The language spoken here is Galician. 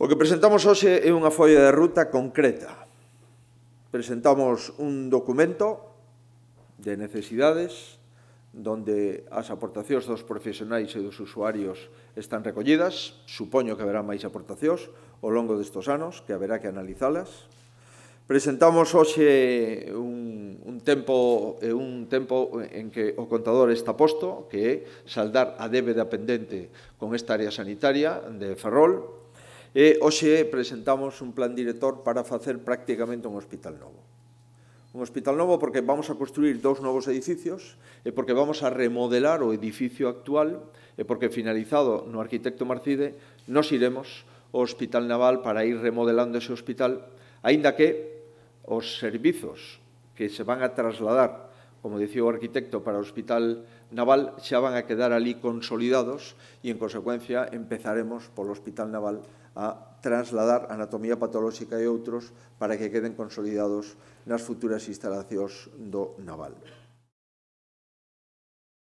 O que presentamos hoxe é unha folla de ruta concreta. Presentamos un documento de necesidades donde as aportacións dos profesionais e dos usuarios están recollidas. Supoño que haberá máis aportacións ao longo destos anos, que haberá que analizalas. Presentamos hoxe un, un tempo un tempo en que o contador está posto, que é saldar a débeda pendente con esta área sanitaria de Ferrol, E hoxe presentamos un plan director para facer prácticamente un hospital novo. Un hospital novo porque vamos a construir dous novos edificios e porque vamos a remodelar o edificio actual e porque finalizado no arquitecto Marcide nos iremos ao Hospital Naval para ir remodelando ese hospital, aínda que os servizos que se van a trasladar como dicía o arquitecto, para o Hospital Naval xa van a quedar ali consolidados e, en consecuencia, empezaremos polo Hospital Naval a trasladar anatomía patolóxica e outros para que queden consolidados nas futuras instalacións do Naval.